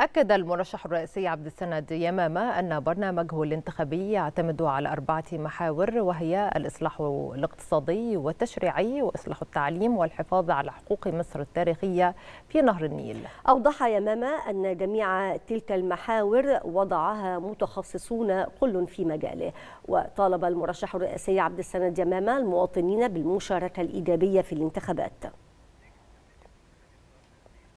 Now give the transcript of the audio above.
أكد المرشح الرئيسي عبد السند يمامة أن برنامجه الانتخابي يعتمد على أربعة محاور وهي الإصلاح الاقتصادي والتشريعي وإصلاح التعليم والحفاظ على حقوق مصر التاريخية في نهر النيل أوضح يمامة أن جميع تلك المحاور وضعها متخصصون كل في مجاله وطالب المرشح الرئيسي عبد السند يمامة المواطنين بالمشاركة الإيجابية في الانتخابات